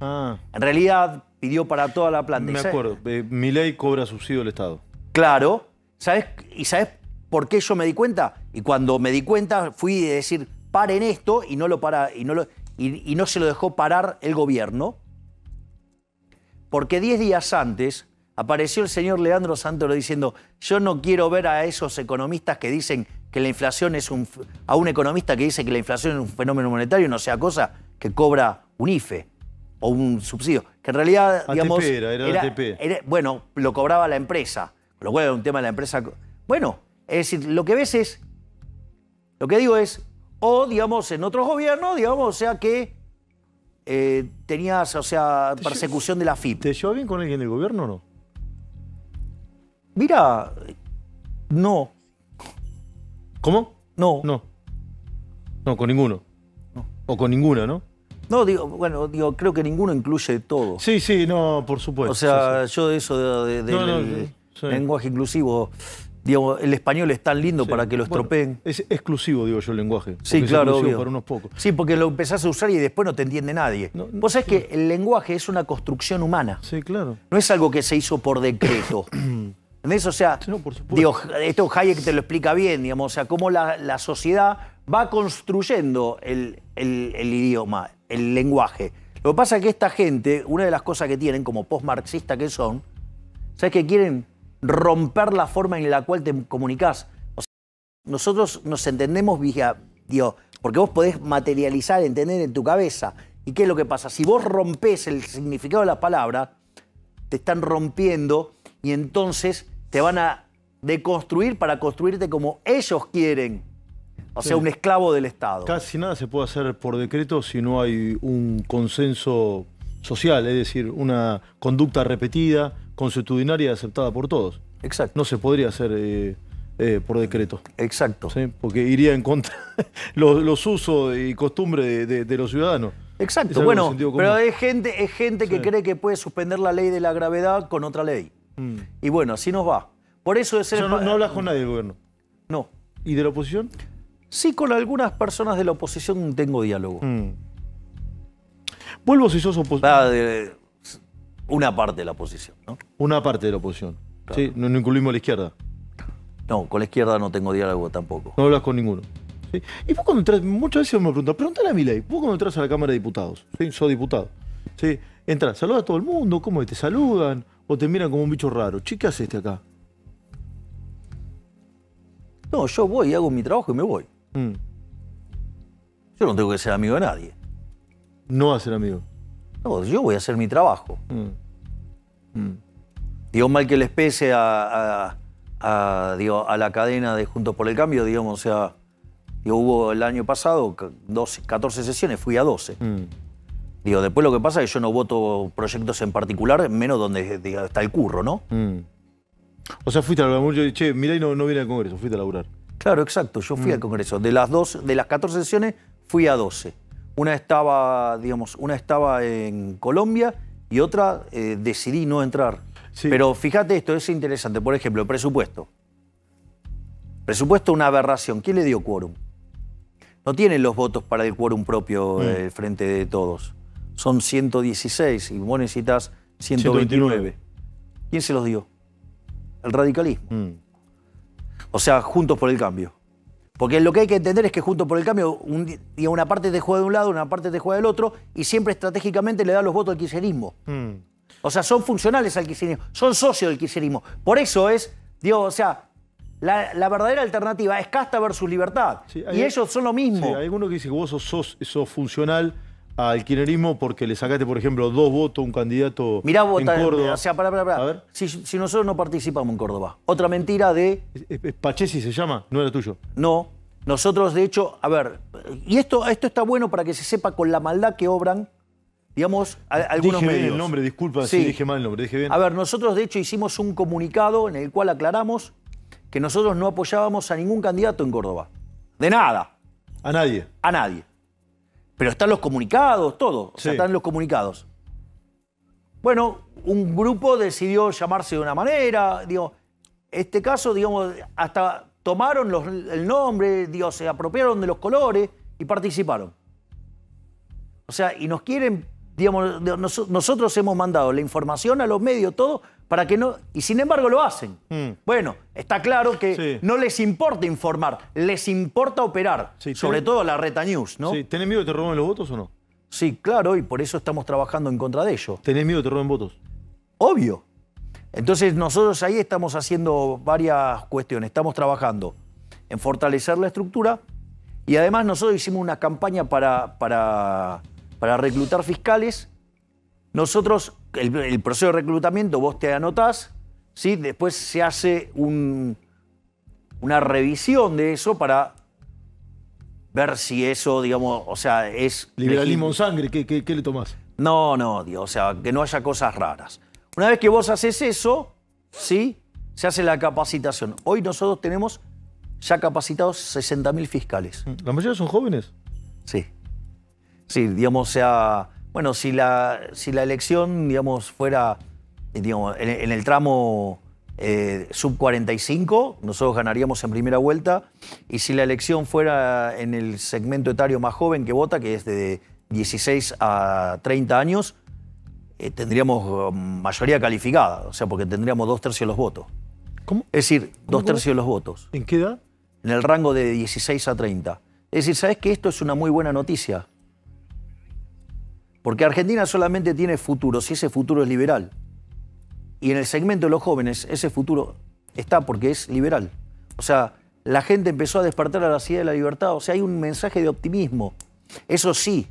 Ah. En realidad pidió para toda la planta. Me acuerdo, eh, mi ley cobra subsidio del Estado. Claro, ¿sabes? ¿Y sabes por qué yo me di cuenta? Y cuando me di cuenta fui a decir, paren esto y no lo para y no lo, y, no se lo dejó parar el gobierno. Porque 10 días antes apareció el señor Leandro Santoro diciendo, yo no quiero ver a esos economistas que dicen que la inflación es un. a un economista que dice que la inflación es un fenómeno monetario, no sea cosa que cobra un IFE o un subsidio. Que en realidad, digamos. Era, era, bueno, lo cobraba la empresa. lo cual era un tema de la empresa. Bueno, es decir, lo que ves es. Lo que digo es. O, digamos, en otro gobierno digamos, o sea que. Eh, tenías, o sea, persecución de la FIP. ¿Te llevó bien con alguien del gobierno o no? Mira, no. ¿Cómo? No. No. No, con ninguno. O con ninguno, ¿no? No, digo, bueno, digo, creo que ninguno incluye todo. Sí, sí, no, por supuesto. O sea, yo eso de, eso lenguaje inclusivo, digo, el español es tan lindo para que lo estropeen. es exclusivo, digo yo, el lenguaje. Sí, claro. obvio. unos pocos. Sí, porque lo empezás a usar y después no te entiende nadie. Vos sabés que el lenguaje es una construcción humana. Sí, claro. No es algo que se hizo por decreto. [clears throat] eso O sea, no, digo, esto Hayek te lo explica bien, digamos, o sea, cómo la, sociedad va construyendo el, idioma, el lenguaje. Lo que pasa es que esta gente, una de las cosas que tienen, como postmarxista que son, ¿sabes que quieren romper la forma en la cual te comunicas? O sea, nosotros nos entendemos digo, porque vos podés materializar, entender en tu cabeza. ¿Y qué es lo que pasa? Si vos rompes el significado de las palabras, te están rompiendo y entonces te van a deconstruir para construirte como ellos quieren. O sea, un esclavo del Estado. Casi nada se puede hacer por decreto si no hay un consenso social, es decir, una conducta repetida, consuetudinaria, aceptada por todos. Exacto. No se podría hacer eh, eh, por decreto. Exacto. ¿sí? Porque iría en contra [laughs] los, los usos y costumbres de, los ciudadanos. Exacto, bueno, pero es gente, es gente que cree que puede suspender la ley de la gravedad con otra ley. Mm. Y bueno, así nos va. Por eso es... No, no hablas con nadie del gobierno. No. ¿Y de la oposición? Sí, con algunas personas de la oposición tengo diálogo. Mm. Vuelvo si sos oposición. Una parte de la oposición, ¿no? Una parte de la oposición. Sí, no, incluimos a la izquierda. No, con la izquierda no tengo diálogo tampoco. No hablas con ninguno. Y vos cuando entras, muchas veces me preguntan, pregúntale a mi ley, vos cuando entras a la Cámara de Diputados, sos diputado, ¿sí? entras, saludas a todo el mundo, ¿cómo te saludan? o te miran como un bicho raro. Che, ¿qué haces este acá? No, yo voy, hago mi trabajo y me voy. Mm. Yo no tengo que ser amigo de nadie. No va a ser amigo. No, yo voy a hacer mi trabajo. Mm. Mm. Digo, mal que les pese a, la cadena de Juntos por el Cambio, digamos, o sea, yo hubo el año pasado 12, 14 sesiones, fui a 12. Digo, después lo que pasa es que yo no voto proyectos en particular, menos donde está el curro, ¿no? Mm. O sea, fuiste a laburar, yo dije, che, mirá y no, no vine al Congreso, fuiste a laburar. Claro, exacto, yo fui mm. al Congreso. De las, dos, de las 14 sesiones fui a 12. Una estaba, digamos, una estaba en Colombia y otra eh, decidí no entrar. Pero fíjate esto, es interesante. Por ejemplo, el presupuesto. Presupuesto una aberración. ¿Quién le dio quórum? No tienen los votos para el quórum propio mm. eh, frente de todos son 116 y vos necesitas 129. ¿Quién se los dio? El radicalismo. Mm. O sea, juntos por el cambio. Porque lo que hay que entender es que juntos por el cambio, un, una parte te juega de un lado, una parte te juega del otro, y siempre estratégicamente le da los votos al kirchnerismo. Mm. O sea, son funcionales al kirchnerismo, son socios del kirchnerismo. Por eso es, digo, o sea, la, verdadera alternativa es casta versus libertad. y ellos son lo mismo. hay alguno que dice que vos sos, sos funcional al kirchnerismo porque le sacaste, por ejemplo, dos votos a un candidato Mirá, en Córdoba. O sea, pará, pará, pará. Si, nosotros no participamos en Córdoba. Otra mentira de... Pachesi se llama, no era tuyo. No. Nosotros, de hecho, a ver, y esto, esto está bueno para que se sepa con la maldad que obran, digamos, algunos dije medios. el nombre, disculpa si dije mal el nombre, dije bien. A ver, nosotros, de hecho, hicimos un comunicado en el cual aclaramos que nosotros no apoyábamos a ningún candidato en Córdoba. De nada. A nadie. A nadie. Pero están los comunicados, todo. O están los comunicados. Bueno, un grupo decidió llamarse de una manera. Digo, este caso, digamos, hasta tomaron el nombre, se apropiaron de los colores y participaron. O sea, y nos quieren nosotros hemos mandado la información a los medios, todo, para que no. Y sin embargo lo hacen. Mm. Bueno, está claro que no les importa informar, les importa operar. sobre todo la Reta News, ¿no? Sí. ¿Tenés miedo que te roben los votos o no? Sí, claro, y por eso estamos trabajando en contra de ellos. ¿Tenés miedo que te roben votos? Obvio. Entonces nosotros ahí estamos haciendo varias cuestiones. Estamos trabajando en fortalecer la estructura y además nosotros hicimos una campaña para para reclutar fiscales, nosotros, el, proceso de reclutamiento, vos te anotás, ¿sí? después se hace un, una revisión de eso para ver si eso, digamos, o sea, es... Liberalismo en sangre, ¿qué, qué, le tomás? No, no, o sea, que no haya cosas raras. Una vez que vos haces eso, ¿sí? Se hace la capacitación. Hoy nosotros tenemos ya capacitados 60.000 fiscales. ¿La mayoría son jóvenes? Sí. Sí, digamos, sea. Bueno, si la, si la elección, digamos, fuera digamos, en, el tramo eh, sub 45, nosotros ganaríamos en primera vuelta. Y si la elección fuera en el segmento etario más joven que vota, que es de 16 a 30 años, eh, tendríamos eh, mayoría calificada, o sea, porque tendríamos dos tercios de los votos. ¿Cómo? Es decir, dos tercios de los votos. ¿En qué edad? En el rango de 16 a 30. Es decir, ¿sabes que esto es una muy buena noticia? Porque Argentina solamente tiene futuro si ese futuro es liberal. Y en el segmento de los jóvenes ese futuro está porque es liberal. O sea, la gente empezó a despertar a la ciudad de la libertad. O sea, hay un mensaje de optimismo. Eso sí.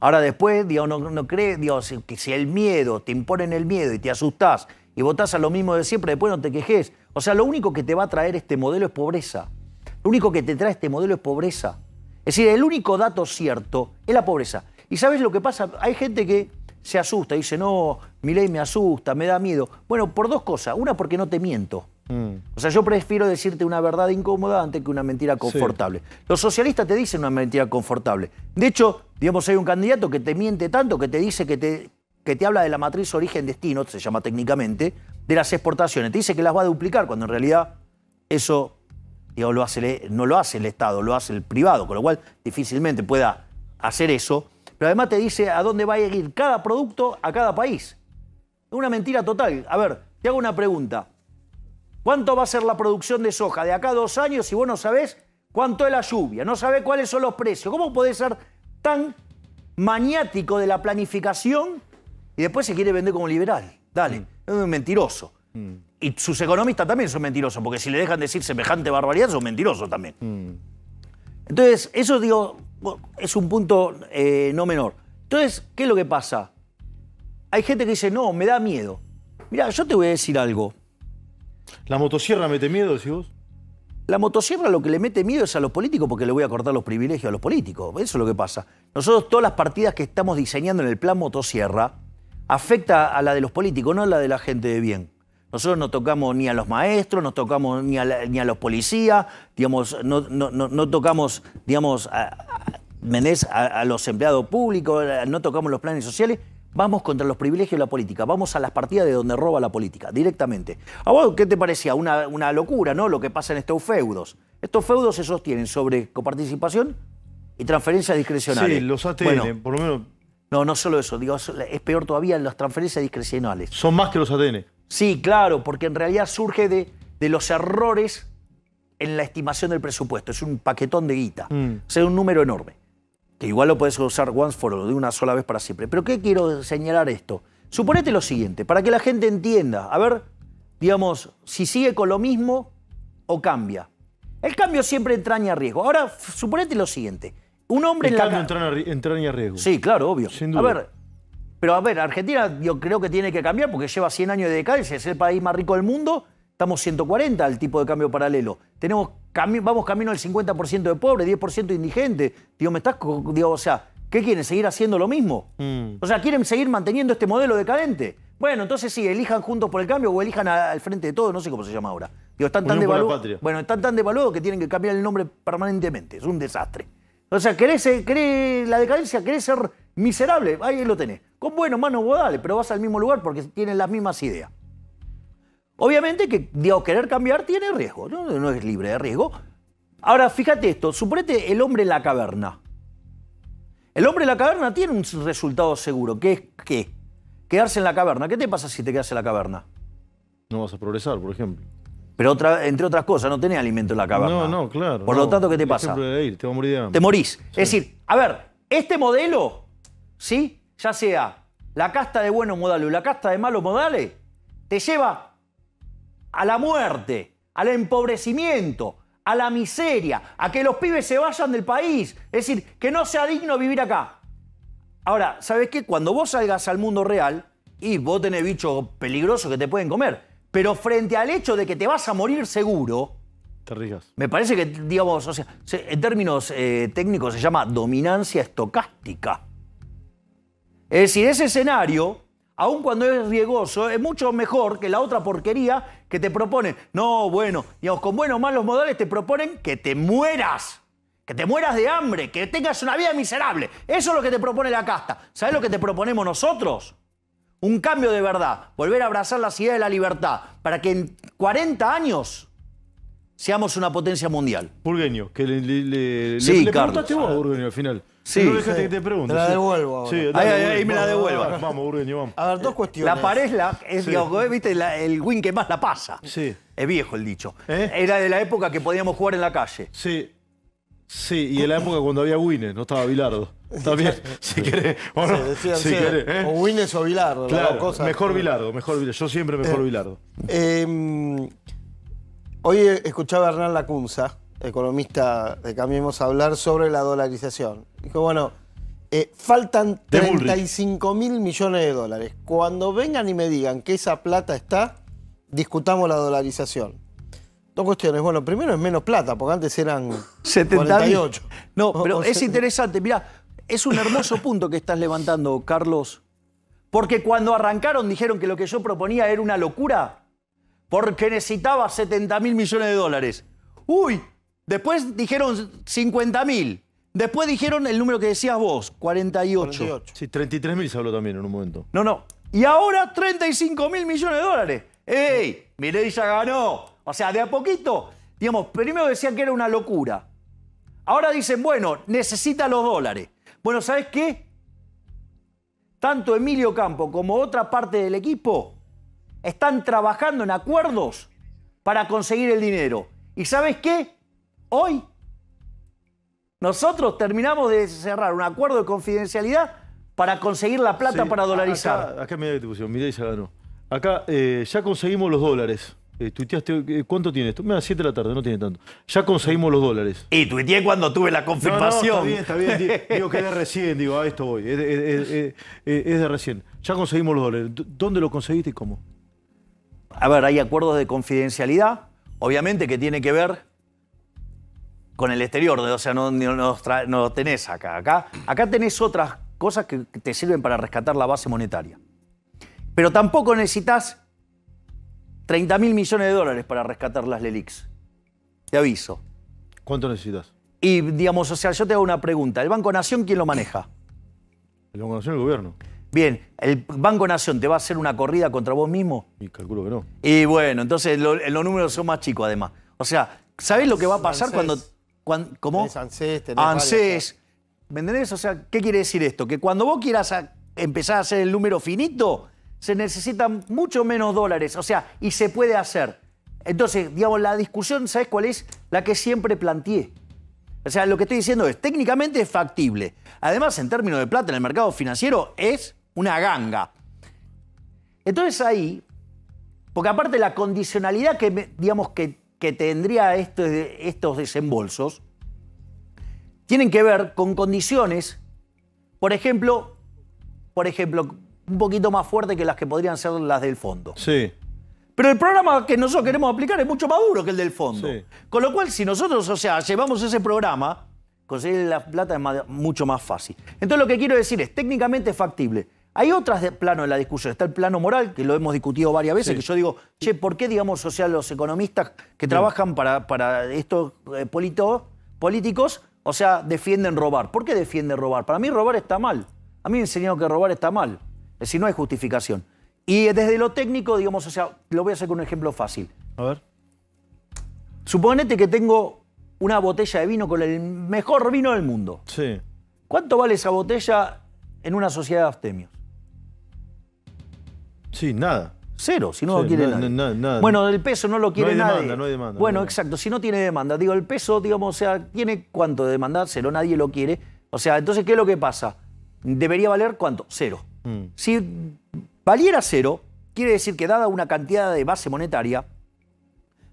Ahora después, Dios no, cree, Dios, que si el miedo, te imponen el miedo y te asustás y votás a lo mismo de siempre, después no te quejes. O sea, lo único que te va a traer este modelo es pobreza. Lo único que te trae este modelo es pobreza. Es decir, el único dato cierto es la pobreza. Y sabes lo que pasa, hay gente que se asusta, dice, no, mi ley me asusta, me da miedo. Bueno, por dos cosas. Una, porque no te miento. Mm. O sea, yo prefiero decirte una verdad incómoda antes que una mentira confortable. Los socialistas te dicen una mentira confortable. De hecho, digamos, hay un candidato que te miente tanto, que te dice que te, que te habla de la matriz origen-destino, se llama técnicamente, de las exportaciones. Te dice que las va a duplicar, cuando en realidad eso digamos, lo no lo hace el Estado, lo hace el privado, con lo cual difícilmente pueda hacer eso pero además te dice a dónde va a ir cada producto a cada país. Es una mentira total. A ver, te hago una pregunta. ¿Cuánto va a ser la producción de soja de acá a dos años si vos no sabés cuánto es la lluvia? No sabés cuáles son los precios. ¿Cómo podés ser tan maniático de la planificación y después se quiere vender como liberal? Dale, mm. es un mentiroso. Mm. Y sus economistas también son mentirosos, porque si le dejan decir semejante barbaridad son mentirosos también. Mm. Entonces, eso digo, es un punto eh, no menor. Entonces, ¿qué es lo que pasa? Hay gente que dice, no, me da miedo. Mira, yo te voy a decir algo. ¿La motosierra mete miedo, decís vos? La motosierra lo que le mete miedo es a los políticos porque le voy a cortar los privilegios a los políticos. Eso es lo que pasa. Nosotros todas las partidas que estamos diseñando en el plan motosierra afecta a la de los políticos, no a la de la gente de bien. Nosotros no tocamos ni a los maestros, no tocamos ni a, los policías, digamos, no, no, tocamos, digamos, a, a, los empleados públicos, no tocamos los planes sociales. Vamos contra los privilegios de la política, vamos a las partidas de donde roba la política, directamente. qué te parecía? Una, una locura, ¿no? Lo que pasa en estos feudos. Estos feudos se sostienen sobre coparticipación y transferencias discrecionales. Sí, los ATN, por lo menos. No, no solo eso, digo, es peor todavía las transferencias discrecionales. Son más que los ATN. Sí, claro, porque en realidad surge de, los errores en la estimación del presupuesto. Es un paquetón de guita. es mm. O sea, un número enorme. Que igual lo puedes usar once for all, de una sola vez para siempre. Pero ¿qué quiero señalar esto? Suponete lo siguiente, para que la gente entienda. A ver, digamos, si sigue con lo mismo o cambia. El cambio siempre entraña riesgo. Ahora, suponete lo siguiente. Un hombre el cambio entraña riesgo. Sí, claro, obvio. Sin duda. A ver, pero a ver, Argentina yo creo que tiene que cambiar porque lleva 100 años de decadencia, es el país más rico del mundo, estamos 140 al tipo de cambio paralelo. Tenemos, vamos camino del 50% de pobres, 10% de indigentes. Digo, me estás, digo, o sea, ¿qué quieren? ¿Seguir haciendo lo mismo? Mm. O sea, quieren seguir manteniendo este modelo decadente. Bueno, entonces sí, elijan juntos por el cambio o elijan al frente de todo, no sé cómo se llama ahora. Digo, están tan devaluados. Bueno, están tan devaluados que tienen que cambiar el nombre permanentemente. Es un desastre. O sea, querés, la decadencia, querés ser miserable, ahí lo tenés. Con buenos, manos, vos dale, pero vas al mismo lugar porque tienen las mismas ideas. Obviamente que, querer cambiar tiene riesgo, ¿no? es libre de riesgo. Ahora, fíjate esto, suponete el hombre en la caverna. El hombre en la caverna tiene un resultado seguro, que es qué? Quedarse en la caverna. ¿Qué te pasa si te quedas en la caverna? No vas a progresar, por ejemplo. Pero otra, entre otras cosas, no tenés alimento en la caverna. No, no, claro. Por lo tanto, ¿qué te pasa? te, morís. Es decir, a ver, este modelo, ¿sí? Ya sea la casta de buenos modales o la casta de malos modales, te lleva a la muerte, al empobrecimiento, a la miseria, a que los pibes se vayan del país. Es decir, que no sea digno vivir acá. Ahora, ¿sabes qué? Cuando vos salgas al mundo real, y vos tenés bichos peligrosos que te pueden comer. Pero frente al hecho de que te vas a morir seguro, te Me parece que, digamos, o sea, en términos eh, técnicos se llama dominancia estocástica. Es decir, ese escenario, aun cuando es riesgoso, es mucho mejor que la otra porquería que te propone. No, bueno, digamos, con buenos o malos modales te proponen que te mueras. Que te mueras de hambre, que tengas una vida miserable. Eso es lo que te propone la casta. ¿Sabes lo que te proponemos nosotros? un cambio de verdad, volver a abrazar la idea de la libertad, para que en 40 años seamos una potencia mundial. Burgueño, que le, le, le, sí, le preguntaste vos, Burgueño, al final. Sí. No dejaste que te pregunte. Te la devuelvo ahora. Sí, ahí, me la devuelva. Vamos, Burgueño, vamos. A ver, dos cuestiones. La parezla es, digamos, eh, ¿viste? el win que más la pasa. Sí. Es viejo el dicho. ¿Eh? Era de la época que podíamos jugar en la calle. Sí. Sí, y en la época cuando había Winnes, no estaba Bilardo. También, [laughs] si sí, si ¿eh? O Winnes o Bilardo. mejor Bilardo, mejor Bilardo. Yo siempre mejor eh, Bilardo. Em, hoy escuchaba a Hernán Lacunza, economista de Cambiemos, hablar sobre la dolarización. Dijo, bueno, eh, faltan 35 mil millones de dólares. Cuando vengan y me digan que esa plata está, discutamos la dolarización. Dos cuestiones. Bueno, primero es menos plata, porque antes eran 78. No, pero es interesante. mira es un hermoso [laughs] punto que estás levantando, Carlos. Porque cuando arrancaron dijeron que lo que yo proponía era una locura, porque necesitaba 70 mil millones de dólares. Uy, después dijeron 50 mil. Después dijeron el número que decías vos, 48. Sí, 33 mil se habló también en un momento. No, no. Y ahora 35 mil millones de dólares. ¡Ey! Mirei ya ganó. O sea, de a poquito, digamos, primero decían que era una locura. Ahora dicen, bueno, necesita los dólares. Bueno, ¿sabes qué? Tanto Emilio Campo como otra parte del equipo están trabajando en acuerdos para conseguir el dinero. ¿Y sabes qué? Hoy nosotros terminamos de cerrar un acuerdo de confidencialidad para conseguir la plata para dolarizar. Acá, se ganó. Acá eh, ya conseguimos los dólares. Eh, tuiteaste, eh, ¿cuánto tienes? Mira, 7 de la tarde, no tiene tanto. Ya conseguimos los dólares. Y tuiteé cuando tuve la confirmación. No, está bien, está bien. Digo que es de [laughs] recién, digo, a esto voy. Es de, recién. Ya conseguimos los dólares. ¿Dónde lo conseguiste y cómo? A ver, hay acuerdos de confidencialidad, obviamente que tiene que ver con el exterior, o sea, no, no, tenés acá. acá. Acá tenés otras cosas que te sirven para rescatar la base monetaria. Pero tampoco necesitas 30 mil millones de dólares para rescatar las Lelix. Te aviso. ¿Cuánto necesitas? Y, digamos, o sea, yo te hago una pregunta. ¿El Banco Nación quién lo maneja? El Banco Nación, el gobierno. Bien, ¿el Banco Nación te va a hacer una corrida contra vos mismo? Y calculo que no. Y bueno, entonces los números son más chicos además. O sea, ¿sabés lo que va a pasar cuando, cuando, ¿Cómo? ANSES. O sea, ¿qué quiere decir esto? Que cuando vos quieras empezar a hacer el número finito, se necesitan mucho menos dólares, o sea, y se puede hacer. Entonces, digamos, la discusión, ¿sabes cuál es? La que siempre planteé. O sea, lo que estoy diciendo es, técnicamente es factible. Además, en términos de plata en el mercado financiero, es una ganga. Entonces ahí, porque aparte la condicionalidad que, digamos, que, tendría estos, estos desembolsos, tienen que ver con condiciones, por ejemplo, por ejemplo, un poquito más fuerte que las que podrían ser las del fondo. Sí. Pero el programa que nosotros queremos aplicar es mucho más duro que el del fondo. Con lo cual, si nosotros, o sea, llevamos ese programa, conseguir la plata es mucho más fácil. Entonces, lo que quiero decir es, técnicamente es factible. Hay otras de en la discusión. Está el plano moral, que lo hemos discutido varias veces, que yo digo, che, ¿por qué, digamos, o sea, los economistas que trabajan para, para estos eh, políticos, o sea, defienden robar? ¿Por qué defienden robar? Para mí robar está mal. A mí me enseñado que robar está mal. Es decir, no hay justificación. Y desde lo técnico, digamos, o sea, lo voy a hacer con un ejemplo fácil. A ver. Suponete que tengo una botella de vino con el mejor vino del mundo. Sí. ¿Cuánto vale esa botella en una sociedad de abstemios? Sí, nada. Cero, si no lo quiere bueno, el peso no lo quiere no no hay demanda, bueno, exacto, si no tiene demanda. Digo, el peso, digamos, o sea, tiene cuánto de demanda, cero, nadie lo quiere. O sea, entonces, ¿qué es lo que pasa? ¿Debería valer cuánto? Cero. Mm. Si valiera cero, quiere decir que dada una cantidad de base monetaria,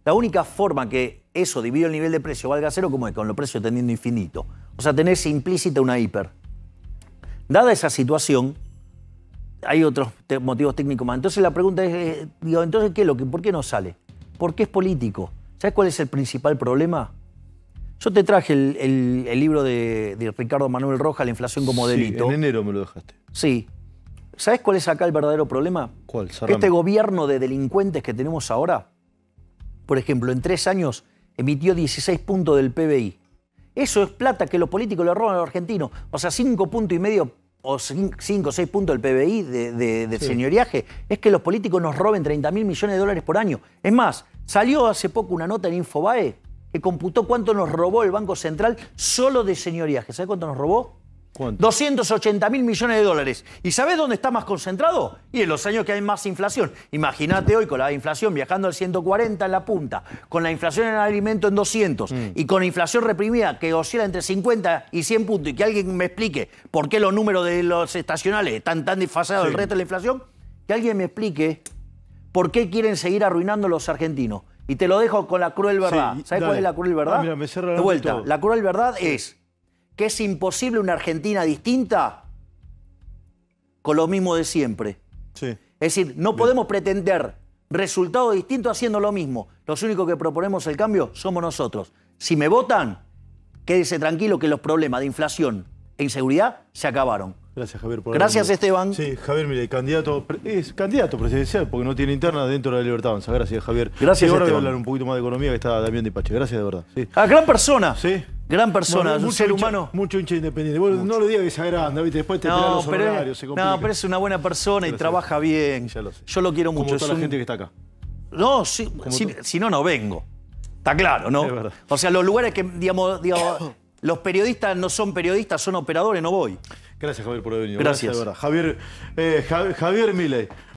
la única forma que eso dividido el nivel de precio valga cero, como es con los precios tendiendo infinito. O sea, tenés implícita una hiper. Dada esa situación, hay otros motivos técnicos más. Entonces la pregunta es, eh, digo, entonces qué es lo que, ¿por qué no sale? Porque es político. ¿Sabes cuál es el principal problema? Yo te traje el, libro de, Ricardo Manuel Roja, La inflación como delito. en enero me lo dejaste. Sí. ¿Sabes cuál es acá el verdadero problema? ¿Cuál? Este gobierno de delincuentes que tenemos ahora, por ejemplo, en tres años emitió 16 puntos del PBI. Eso es plata que los políticos le roban a los argentinos. O sea, 5 puntos y medio o 5 o 6 puntos del PBI de, señoriaje es que los políticos nos roben 30 mil millones de dólares por año. Es más, salió hace poco una nota en Infobae que computó cuánto nos robó el Banco Central solo de señoriaje. ¿Sabes cuánto nos robó? ¿Cuánto? 280 mil millones de dólares. ¿Y sabés dónde está más concentrado? Y en los años que hay más inflación. Imagínate hoy con la inflación viajando al 140 en la punta, con la inflación en el alimento en 200 mm. y con la inflación reprimida que oscila entre 50 y 100 puntos y que alguien me explique por qué los números de los estacionales están tan disfrazados del resto de la inflación, que alguien me explique por qué quieren seguir arruinando a los argentinos. Y te lo dejo con la cruel verdad. ¿Sabés cuál es la cruel verdad? Ah, de vuelta, la cruel verdad es que es imposible una Argentina distinta con lo mismo de siempre. Es decir, no podemos pretender resultados distintos haciendo lo mismo. Los únicos que proponemos el cambio somos nosotros. Si me votan, quédese tranquilo que los problemas de inflación e inseguridad se acabaron. Gracias, Javier. Por Gracias, Esteban. Sí, Javier, mire, candidato, es candidato presidencial porque no tiene interna dentro de la Libertad Avanza. Gracias, Javier. Gracias, y ahora voy a hablar un poquito más de economía que está Damián Dipache. Gracias, de verdad. Ah, gran persona. Sí. Gran persona, un ser humano. Mucho hincha independiente. Bueno, no lo digas que sea grande, ¿viste? Después te no, los pero horarios, se complica. No, pero es una buena persona y trabaja bien. Ya lo sé. Yo lo quiero mucho. Como toda la gente que está acá. No, si, si, no, no vengo. Está claro, ¿no? Es verdad. O sea, los lugares que, digamos, digamos [coughs] Los periodistas no son periodistas, son operadores, no voy. Gracias, Javier, por haber venido. Gracias. Javier, eh, Javier